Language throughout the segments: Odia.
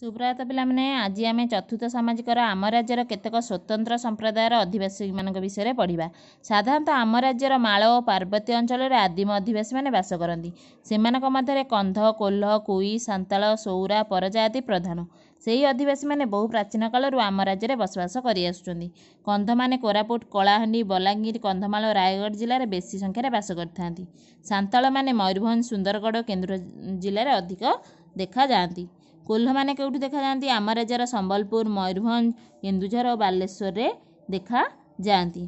ସୁପ୍ରଭାତ ପିଲାମାନେ ଆଜି ଆମେ ଚତୁର୍ଥ ସାମାଜିକର ଆମ ରାଜ୍ୟର କେତେକ ସ୍ୱତନ୍ତ୍ର ସମ୍ପ୍ରଦାୟର ଅଧିବାସୀମାନଙ୍କ ବିଷୟରେ ପଢ଼ିବା ସାଧାରଣତଃ ଆମ ରାଜ୍ୟର ମାଳ ଓ ପାର୍ବତୀ ଅଞ୍ଚଳରେ ଆଦିମ ଅଧିବାସୀମାନେ ବାସ କରନ୍ତି ସେମାନଙ୍କ ମଧ୍ୟରେ କନ୍ଧ କୋହ୍ଲ କୁଇ ସାନ୍ତାଳ ସୌରା ପରଜା ଆଦି ପ୍ରଧାନ ସେହି ଅଧିବାସୀମାନେ ବହୁ ପ୍ରାଚୀନ କାଳରୁ ଆମ ରାଜ୍ୟରେ ବସବାସ କରିଆସୁଛନ୍ତି କନ୍ଧମାନେ କୋରାପୁଟ କଳାହାଣ୍ଡି ବଲାଙ୍ଗୀର କନ୍ଧମାଳ ଓ ରାୟଗଡ଼ ଜିଲ୍ଲାରେ ବେଶୀ ସଂଖ୍ୟାରେ ବାସ କରିଥାନ୍ତି ସାନ୍ତାଳମାନେ ମୟୂରଭଞ୍ଜ ସୁନ୍ଦରଗଡ଼ ଓ କେନ୍ଦୁଝର ଜିଲ୍ଲାରେ ଅଧିକ ଦେଖାଯାଆନ୍ତି କୋହ୍ଲମାନେ କେଉଁଠି ଦେଖାଯାଆନ୍ତି ଆମ ରାଜ୍ୟର ସମ୍ବଲପୁର ମୟୂରଭଞ୍ଜ କେନ୍ଦୁଝର ଓ ବାଲେଶ୍ୱରରେ ଦେଖାଯାଆନ୍ତି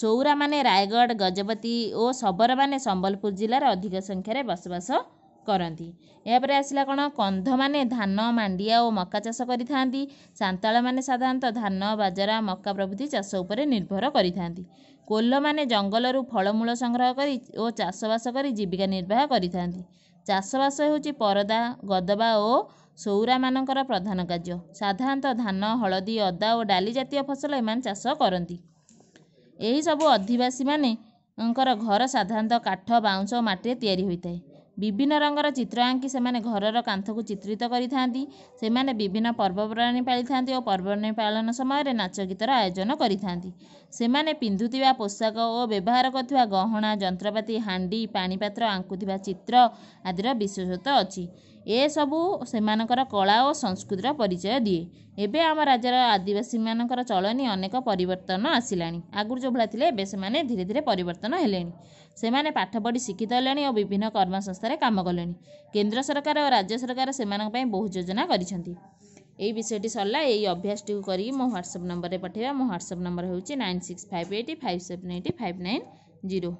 ସୌରାମାନେ ରାୟଗଡ଼ ଗଜପତି ଓ ଶବରମାନେ ସମ୍ବଲପୁର ଜିଲ୍ଲାରେ ଅଧିକ ସଂଖ୍ୟାରେ ବସବାସ କରନ୍ତି ଏହାପରେ ଆସିଲା କ'ଣ କନ୍ଧମାନେ ଧାନ ମାଣ୍ଡିଆ ଓ ମକା ଚାଷ କରିଥାନ୍ତି ସାନ୍ତାଳମାନେ ସାଧାରଣତଃ ଧାନ ବାଜରା ମକା ପ୍ରଭୃତି ଚାଷ ଉପରେ ନିର୍ଭର କରିଥାନ୍ତି କୋହ୍ଲମାନେ ଜଙ୍ଗଲରୁ ଫଳମୂଳ ସଂଗ୍ରହ କରି ଓ ଚାଷବାସ କରି ଜୀବିକା ନିର୍ବାହ କରିଥାନ୍ତି ଚାଷବାସ ହେଉଛି ପରଦା ଗଦବା ଓ ସଉରାମାନଙ୍କର ପ୍ରଧାନ କାର୍ଯ୍ୟ ସାଧାରଣତଃ ଧାନ ହଳଦୀ ଅଦା ଓ ଡାଲି ଜାତୀୟ ଫସଲ ଏମାନେ ଚାଷ କରନ୍ତି ଏହିସବୁ ଅଧିବାସୀମାନେଙ୍କର ଘର ସାଧାରଣତଃ କାଠ ବାଉଁଶ ଓ ମାଟିରେ ତିଆରି ହୋଇଥାଏ ବିଭିନ୍ନ ରଙ୍ଗର ଚିତ୍ର ଆଙ୍କି ସେମାନେ ଘରର କାନ୍ଥକୁ ଚିତ୍ରିତ କରିଥାନ୍ତି ସେମାନେ ବିଭିନ୍ନ ପର୍ବପର୍ବାଣି ପାଳିଥାନ୍ତି ଓ ପର୍ବପର୍ବାଣି ପାଳନ ସମୟରେ ନାଚ ଗୀତର ଆୟୋଜନ କରିଥାନ୍ତି ସେମାନେ ପିନ୍ଧୁଥିବା ପୋଷାକ ଓ ବ୍ୟବହାର କରୁଥିବା ଗହଣା ଯନ୍ତ୍ରପାତି ହାଣ୍ଡି ପାଣିପାତ୍ର ଆଙ୍କୁଥିବା ଚିତ୍ର ଆଦିର ବିଶେଷତ୍ୱ ଅଛି ଏସବୁ ସେମାନଙ୍କର କଳା ଓ ସଂସ୍କୃତିର ପରିଚୟ ଦିଏ ଏବେ ଆମ ରାଜ୍ୟର ଆଦିବାସୀମାନଙ୍କର ଚଳନୀ ଅନେକ ପରିବର୍ତ୍ତନ ଆସିଲାଣି ଆଗରୁ ଯେଉଁଭଳିଆ ଥିଲେ ଏବେ ସେମାନେ ଧୀରେ ଧୀରେ ପରିବର୍ତ୍ତନ ହେଲେଣି ସେମାନେ ପାଠ ପଢ଼ି ଶିକ୍ଷିତ ହେଲେଣି ଓ ବିଭିନ୍ନ କର୍ମସଂସ୍ଥାରେ କାମ କଲେଣି କେନ୍ଦ୍ର ସରକାର ଓ ରାଜ୍ୟ ସରକାର ସେମାନଙ୍କ ପାଇଁ ବହୁ ଯୋଜନା କରିଛନ୍ତି ଏହି ବିଷୟଟି ସରିଲା ଏହି ଅଭ୍ୟାସଟିକୁ କରିକି ମୋ ହ୍ୱାଟ୍ସଆପ୍ ନମ୍ବରରେ ପଠାଇବା ମୋ ହ୍ୱାଟ୍ସଆପ୍ ନମ୍ବର ହେଉଛି nine six five eight five seven eight five nine zero